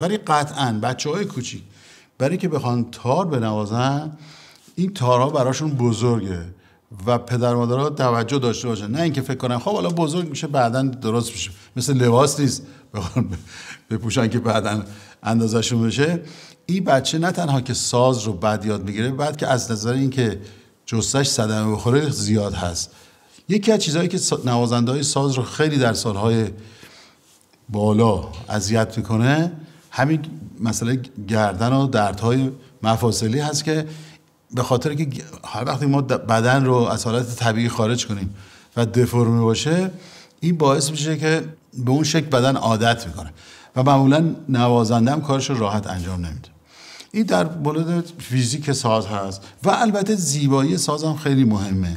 ولی قطعا بچه های کوچیک برای که بخوان تار بنوازن این تارها براشون بزرگه و پدر مادرها توجه داشته باشن نه اینکه فکر کنن خب حالا بزرگ میشه بعدا درست میشه مثل لباس نیست بخوان بپوشن که بعدا اندازشون بشه این بچه نه تنها که ساز رو بد یاد میگیره بعد که از نظر اینکه جستش صدمه بخوره زیاد هست یکی از چیزهایی که نوازنده های ساز رو خیلی در سالهای بالا اذیت میکنه همین مسئله گردن و دردهای مفاصلی هست که به خاطر که هر وقتی ما بدن رو از حالت طبیعی خارج کنیم و دفرمه باشه این باعث میشه که به اون شکل بدن عادت میکنه و معمولا نوازندم کارش رو راحت انجام نمیده این در مورد فیزیک ساز هست و البته زیبایی ساز هم خیلی مهمه